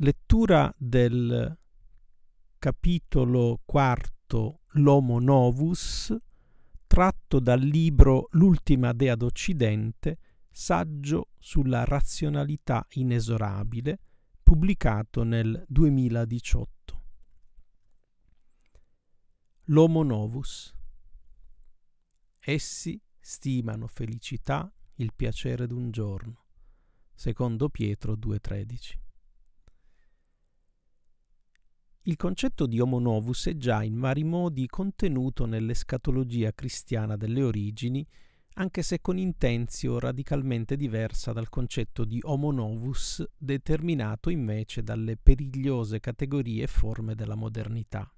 Lettura del capitolo quarto L'Homo Novus, tratto dal libro L'ultima dea d'Occidente, saggio sulla razionalità inesorabile, pubblicato nel 2018. L'Homo Novus. Essi stimano felicità il piacere d'un giorno, secondo Pietro 2,13. Il concetto di Homo novus è già in vari modi contenuto nell'escatologia cristiana delle origini, anche se con intenzio radicalmente diversa dal concetto di Homo novus, determinato invece dalle perigliose categorie e forme della modernità.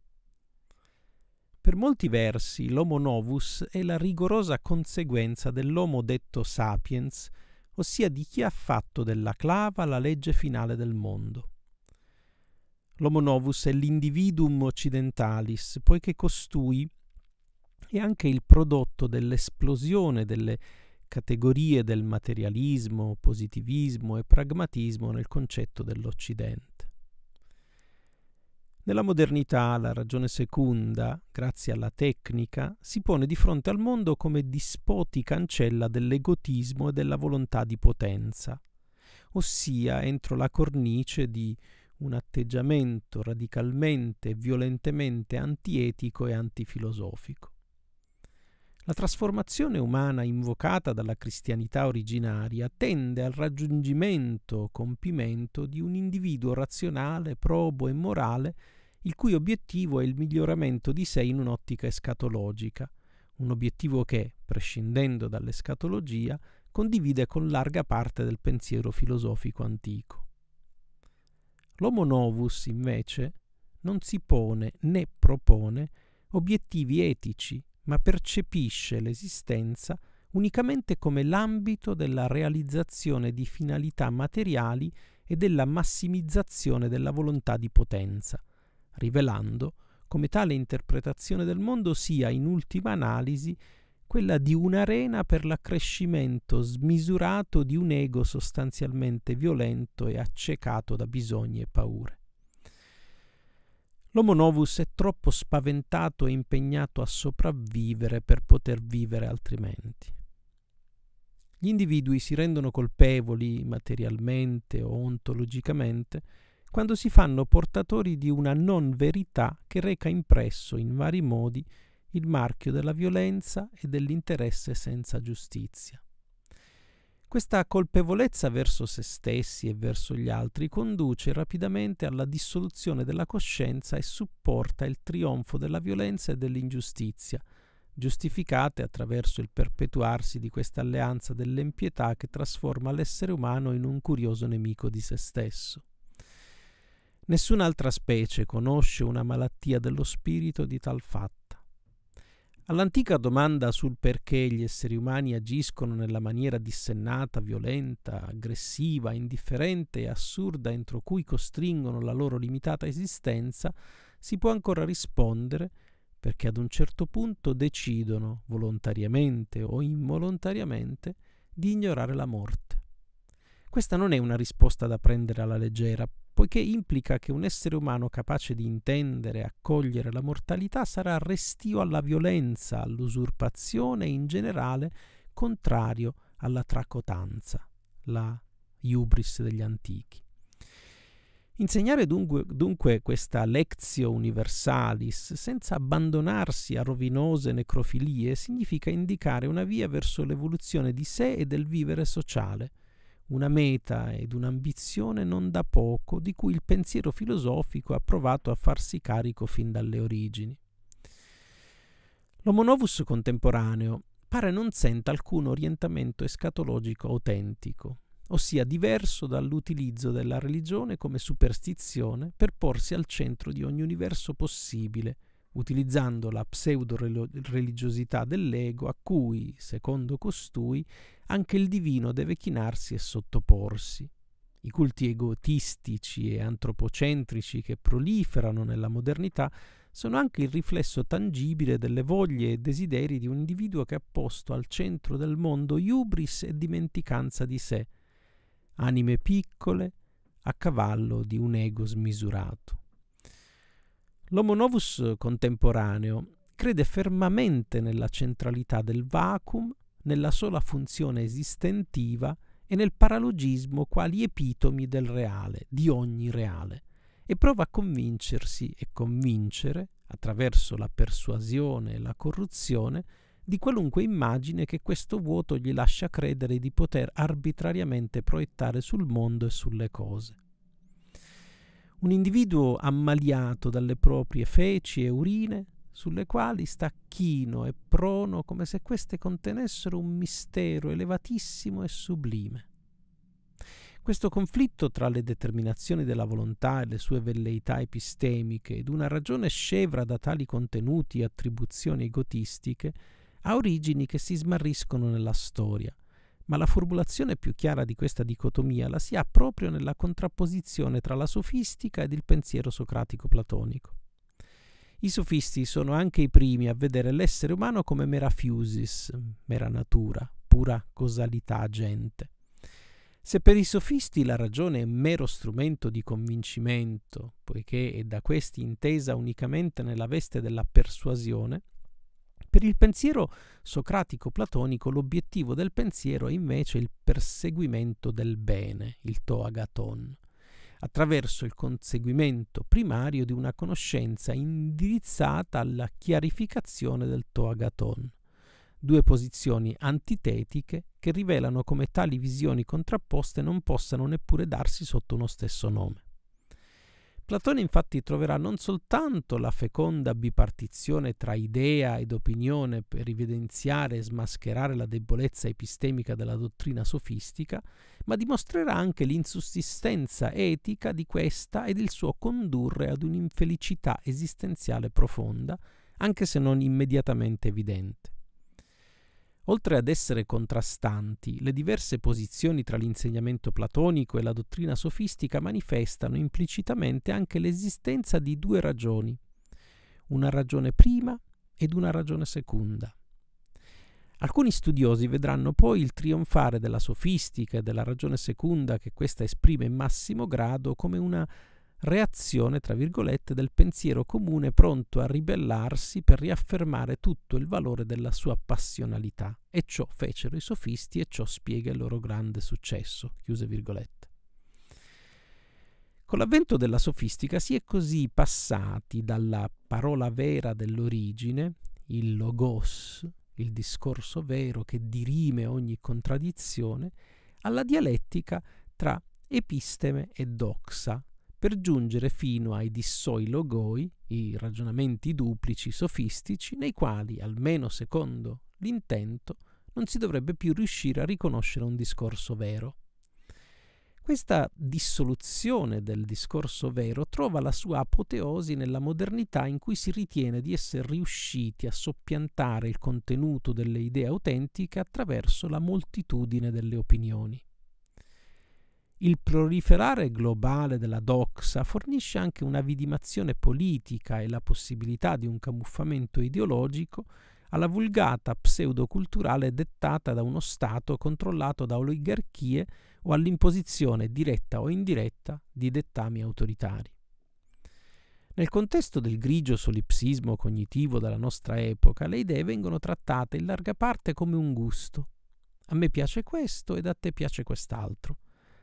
Per molti versi l'Homo novus è la rigorosa conseguenza dell'Homo detto sapiens, ossia di chi ha fatto della clava la legge finale del mondo. L'homo novus è l'individuum occidentalis, poiché costui è anche il prodotto dell'esplosione delle categorie del materialismo, positivismo e pragmatismo nel concetto dell'Occidente. Nella modernità la ragione seconda, grazie alla tecnica, si pone di fronte al mondo come dispotica ancella dell'egotismo e della volontà di potenza, ossia entro la cornice di un atteggiamento radicalmente e violentemente antietico e antifilosofico. La trasformazione umana invocata dalla cristianità originaria tende al raggiungimento, o compimento di un individuo razionale, probo e morale, il cui obiettivo è il miglioramento di sé in un'ottica escatologica, un obiettivo che, prescindendo dall'escatologia, condivide con larga parte del pensiero filosofico antico. L'Homo novus, invece, non si pone né propone obiettivi etici, ma percepisce l'esistenza unicamente come l'ambito della realizzazione di finalità materiali e della massimizzazione della volontà di potenza, rivelando come tale interpretazione del mondo sia in ultima analisi quella di un'arena per l'accrescimento smisurato di un ego sostanzialmente violento e accecato da bisogni e paure. L'Homo novus è troppo spaventato e impegnato a sopravvivere per poter vivere altrimenti. Gli individui si rendono colpevoli materialmente o ontologicamente quando si fanno portatori di una non verità che reca impresso in vari modi il marchio della violenza e dell'interesse senza giustizia. Questa colpevolezza verso se stessi e verso gli altri conduce rapidamente alla dissoluzione della coscienza e supporta il trionfo della violenza e dell'ingiustizia, giustificate attraverso il perpetuarsi di questa alleanza dell'empietà che trasforma l'essere umano in un curioso nemico di se stesso. Nessun'altra specie conosce una malattia dello spirito di tal fatto All'antica domanda sul perché gli esseri umani agiscono nella maniera dissennata, violenta, aggressiva, indifferente e assurda entro cui costringono la loro limitata esistenza, si può ancora rispondere perché ad un certo punto decidono, volontariamente o involontariamente, di ignorare la morte. Questa non è una risposta da prendere alla leggera, poiché implica che un essere umano capace di intendere e accogliere la mortalità sarà restio alla violenza, all'usurpazione e in generale contrario alla tracotanza, la iubris degli antichi. Insegnare dunque, dunque, questa lectio universalis senza abbandonarsi a rovinose necrofilie significa indicare una via verso l'evoluzione di sé e del vivere sociale, una meta ed un'ambizione non da poco di cui il pensiero filosofico ha provato a farsi carico fin dalle origini. L'homo novus contemporaneo pare non senta alcun orientamento escatologico autentico, ossia diverso dall'utilizzo della religione come superstizione per porsi al centro di ogni universo possibile utilizzando la pseudo-religiosità dell'ego a cui, secondo costui, anche il divino deve chinarsi e sottoporsi. I culti egotistici e antropocentrici che proliferano nella modernità sono anche il riflesso tangibile delle voglie e desideri di un individuo che ha posto al centro del mondo iubris e dimenticanza di sé, anime piccole a cavallo di un ego smisurato. L'Homo novus contemporaneo crede fermamente nella centralità del vacuum, nella sola funzione esistentiva e nel paralogismo quali epitomi del reale, di ogni reale, e prova a convincersi e convincere, attraverso la persuasione e la corruzione, di qualunque immagine che questo vuoto gli lascia credere di poter arbitrariamente proiettare sul mondo e sulle cose un individuo ammaliato dalle proprie feci e urine, sulle quali sta chino e prono come se queste contenessero un mistero elevatissimo e sublime. Questo conflitto tra le determinazioni della volontà e le sue velleità epistemiche ed una ragione scevra da tali contenuti e attribuzioni egotistiche ha origini che si smarriscono nella storia – ma la formulazione più chiara di questa dicotomia la si ha proprio nella contrapposizione tra la sofistica ed il pensiero socratico platonico. I sofisti sono anche i primi a vedere l'essere umano come mera fusis, mera natura, pura causalità agente. Se per i sofisti la ragione è mero strumento di convincimento, poiché è da questi intesa unicamente nella veste della persuasione, per il pensiero socratico-platonico l'obiettivo del pensiero è invece il perseguimento del bene, il toagaton, attraverso il conseguimento primario di una conoscenza indirizzata alla chiarificazione del toagaton, due posizioni antitetiche che rivelano come tali visioni contrapposte non possano neppure darsi sotto uno stesso nome. Platone infatti troverà non soltanto la feconda bipartizione tra idea ed opinione per evidenziare e smascherare la debolezza epistemica della dottrina sofistica, ma dimostrerà anche l'insussistenza etica di questa ed il suo condurre ad un'infelicità esistenziale profonda, anche se non immediatamente evidente. Oltre ad essere contrastanti, le diverse posizioni tra l'insegnamento platonico e la dottrina sofistica manifestano implicitamente anche l'esistenza di due ragioni, una ragione prima ed una ragione seconda. Alcuni studiosi vedranno poi il trionfare della sofistica e della ragione seconda che questa esprime in massimo grado come una reazione, tra virgolette, del pensiero comune pronto a ribellarsi per riaffermare tutto il valore della sua passionalità. E ciò fecero i sofisti e ciò spiega il loro grande successo. Chiuse virgolette. Con l'avvento della sofistica si è così passati dalla parola vera dell'origine, il logos, il discorso vero che dirime ogni contraddizione, alla dialettica tra episteme e doxa, per giungere fino ai dissoi logoi, i ragionamenti duplici sofistici, nei quali, almeno secondo l'intento, non si dovrebbe più riuscire a riconoscere un discorso vero. Questa dissoluzione del discorso vero trova la sua apoteosi nella modernità in cui si ritiene di essere riusciti a soppiantare il contenuto delle idee autentiche attraverso la moltitudine delle opinioni. Il proliferare globale della doxa fornisce anche una vidimazione politica e la possibilità di un camuffamento ideologico alla vulgata pseudoculturale dettata da uno Stato controllato da oligarchie o all'imposizione diretta o indiretta di dettami autoritari. Nel contesto del grigio solipsismo cognitivo della nostra epoca, le idee vengono trattate in larga parte come un gusto. A me piace questo ed a te piace quest'altro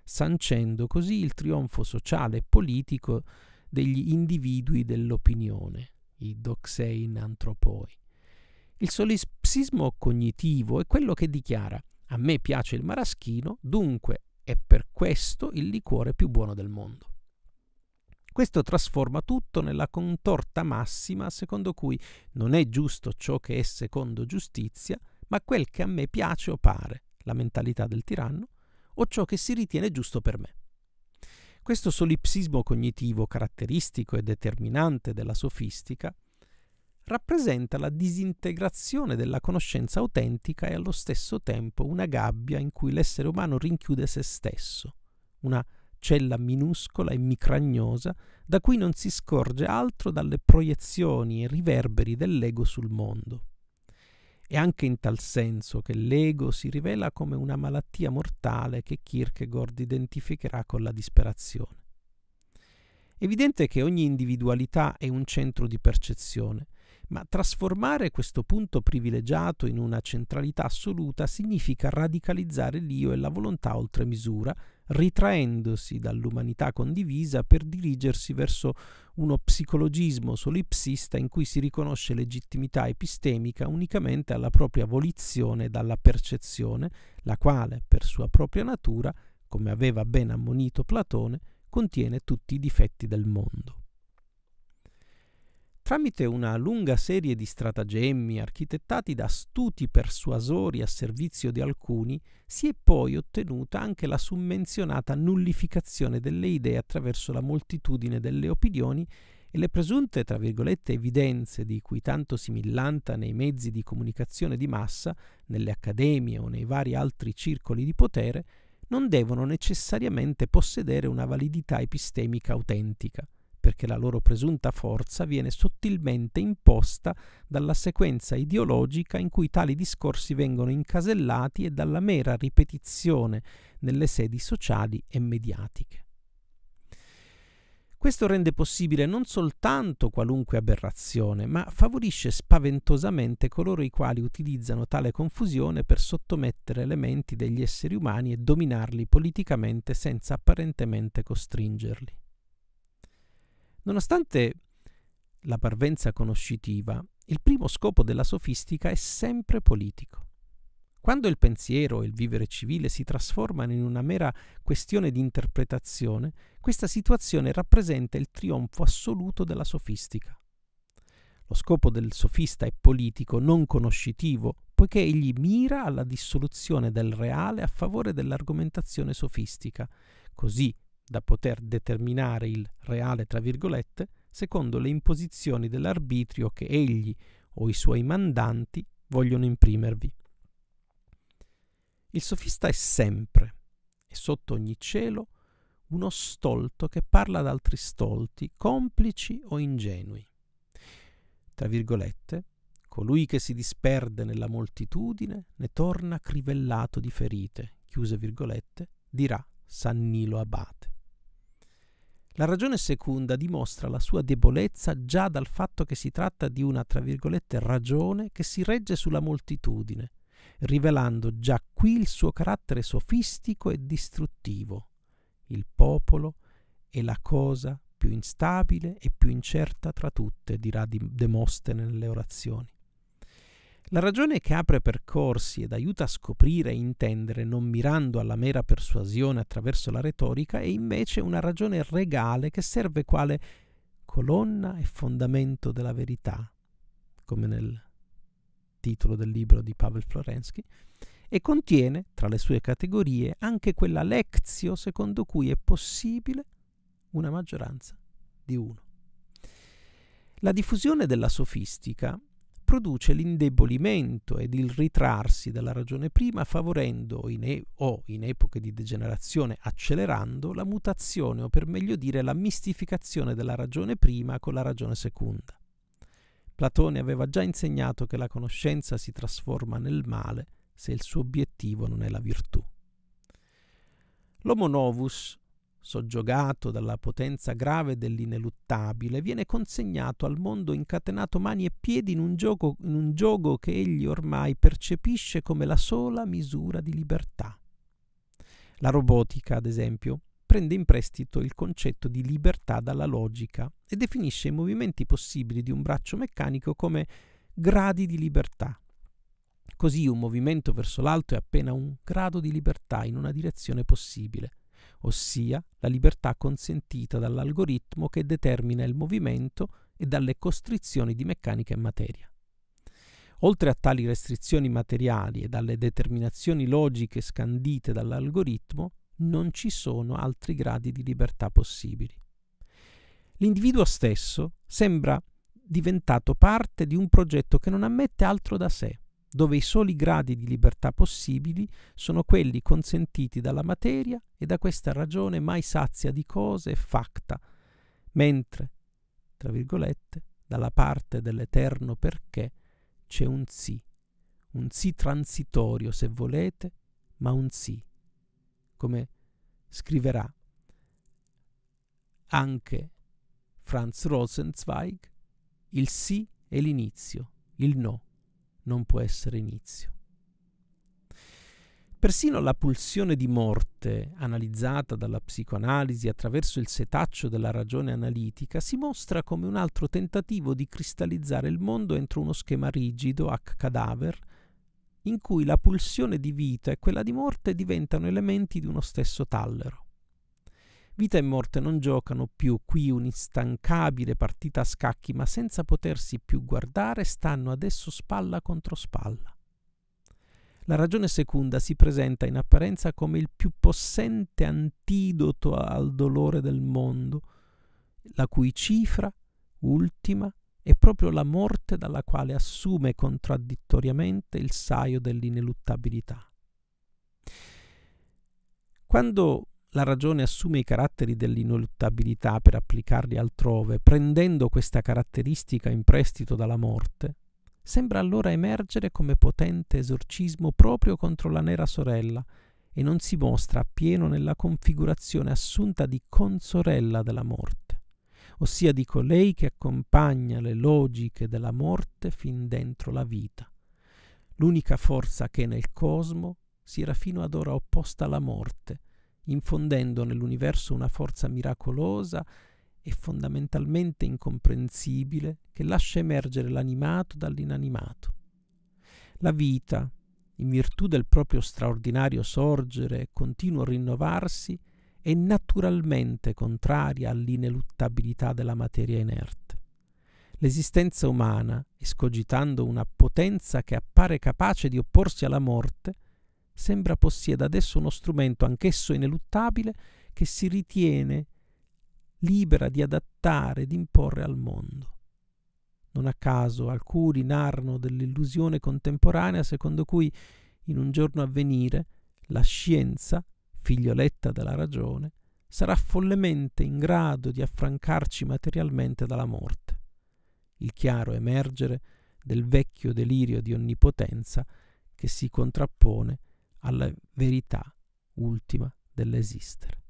sancendo così il trionfo sociale e politico degli individui dell'opinione, i doxein antropoi. Il solipsismo cognitivo è quello che dichiara a me piace il maraschino, dunque è per questo il liquore più buono del mondo. Questo trasforma tutto nella contorta massima secondo cui non è giusto ciò che è secondo giustizia, ma quel che a me piace o pare, la mentalità del tiranno, o ciò che si ritiene giusto per me. Questo solipsismo cognitivo caratteristico e determinante della sofistica rappresenta la disintegrazione della conoscenza autentica e allo stesso tempo una gabbia in cui l'essere umano rinchiude se stesso, una cella minuscola e micragnosa da cui non si scorge altro dalle proiezioni e riverberi dell'ego sul mondo. È anche in tal senso che l'ego si rivela come una malattia mortale che Kierkegaard identificherà con la disperazione. Evidente che ogni individualità è un centro di percezione, ma trasformare questo punto privilegiato in una centralità assoluta significa radicalizzare l'io e la volontà oltre misura, ritraendosi dall'umanità condivisa per dirigersi verso uno psicologismo solipsista in cui si riconosce legittimità epistemica unicamente alla propria volizione dalla percezione, la quale, per sua propria natura, come aveva ben ammonito Platone, contiene tutti i difetti del mondo. Tramite una lunga serie di stratagemmi architettati da astuti persuasori a servizio di alcuni, si è poi ottenuta anche la summenzionata nullificazione delle idee attraverso la moltitudine delle opinioni e le presunte, tra virgolette, evidenze di cui tanto si millanta nei mezzi di comunicazione di massa, nelle accademie o nei vari altri circoli di potere, non devono necessariamente possedere una validità epistemica autentica perché la loro presunta forza viene sottilmente imposta dalla sequenza ideologica in cui tali discorsi vengono incasellati e dalla mera ripetizione nelle sedi sociali e mediatiche. Questo rende possibile non soltanto qualunque aberrazione, ma favorisce spaventosamente coloro i quali utilizzano tale confusione per sottomettere elementi degli esseri umani e dominarli politicamente senza apparentemente costringerli. Nonostante la parvenza conoscitiva, il primo scopo della sofistica è sempre politico. Quando il pensiero e il vivere civile si trasformano in una mera questione di interpretazione, questa situazione rappresenta il trionfo assoluto della sofistica. Lo scopo del sofista è politico, non conoscitivo, poiché egli mira alla dissoluzione del reale a favore dell'argomentazione sofistica. Così da poter determinare il reale, tra virgolette, secondo le imposizioni dell'arbitrio che egli o i suoi mandanti vogliono imprimervi. Il sofista è sempre, e sotto ogni cielo, uno stolto che parla ad altri stolti, complici o ingenui. Tra virgolette, colui che si disperde nella moltitudine ne torna crivellato di ferite, chiuse virgolette, dirà San Nilo Abate. La ragione seconda dimostra la sua debolezza già dal fatto che si tratta di una, tra virgolette, ragione che si regge sulla moltitudine, rivelando già qui il suo carattere sofistico e distruttivo. Il popolo è la cosa più instabile e più incerta tra tutte, dirà Demostene nelle orazioni. La ragione che apre percorsi ed aiuta a scoprire e intendere non mirando alla mera persuasione attraverso la retorica è invece una ragione regale che serve quale colonna e fondamento della verità, come nel titolo del libro di Pavel Florensky, e contiene, tra le sue categorie, anche quella lezio secondo cui è possibile una maggioranza di uno. La diffusione della sofistica produce l'indebolimento ed il ritrarsi della ragione prima, favorendo in e- o in epoche di degenerazione accelerando la mutazione o per meglio dire la mistificazione della ragione prima con la ragione seconda. Platone aveva già insegnato che la conoscenza si trasforma nel male se il suo obiettivo non è la virtù. L'homo novus, soggiogato dalla potenza grave dell'ineluttabile, viene consegnato al mondo incatenato mani e piedi in un, gioco, in un gioco che egli ormai percepisce come la sola misura di libertà. La robotica, ad esempio, prende in prestito il concetto di libertà dalla logica e definisce i movimenti possibili di un braccio meccanico come gradi di libertà. Così un movimento verso l'alto è appena un grado di libertà in una direzione possibile ossia la libertà consentita dall'algoritmo che determina il movimento e dalle costrizioni di meccanica e materia. Oltre a tali restrizioni materiali e dalle determinazioni logiche scandite dall'algoritmo, non ci sono altri gradi di libertà possibili. L'individuo stesso sembra diventato parte di un progetto che non ammette altro da sé, dove i soli gradi di libertà possibili sono quelli consentiti dalla materia e da questa ragione mai sazia di cose e facta, mentre, tra virgolette, dalla parte dell'eterno perché c'è un sì, un sì transitorio se volete, ma un sì, come scriverà anche Franz Rosenzweig, il sì è l'inizio, il no non può essere inizio. Persino la pulsione di morte, analizzata dalla psicoanalisi attraverso il setaccio della ragione analitica, si mostra come un altro tentativo di cristallizzare il mondo entro uno schema rigido, a cadaver, in cui la pulsione di vita e quella di morte diventano elementi di uno stesso tallero. Vita e morte non giocano più qui un'instancabile partita a scacchi, ma senza potersi più guardare stanno adesso spalla contro spalla. La ragione seconda si presenta in apparenza come il più possente antidoto al dolore del mondo, la cui cifra ultima è proprio la morte dalla quale assume contraddittoriamente il saio dell'ineluttabilità. Quando la ragione assume i caratteri dell'inoluttabilità per applicarli altrove, prendendo questa caratteristica in prestito dalla morte, sembra allora emergere come potente esorcismo proprio contro la nera sorella e non si mostra appieno nella configurazione assunta di consorella della morte, ossia di colei che accompagna le logiche della morte fin dentro la vita, l'unica forza che nel cosmo si era fino ad ora opposta alla morte, infondendo nell'universo una forza miracolosa e fondamentalmente incomprensibile che lascia emergere l'animato dall'inanimato. La vita, in virtù del proprio straordinario sorgere e continuo rinnovarsi, è naturalmente contraria all'ineluttabilità della materia inerte. L'esistenza umana, escogitando una potenza che appare capace di opporsi alla morte, sembra possieda adesso uno strumento anch'esso ineluttabile che si ritiene libera di adattare e di imporre al mondo. Non a caso alcuni narrano dell'illusione contemporanea secondo cui in un giorno a venire la scienza, figlioletta della ragione, sarà follemente in grado di affrancarci materialmente dalla morte. Il chiaro emergere del vecchio delirio di onnipotenza che si contrappone alla verità ultima dell'esistere.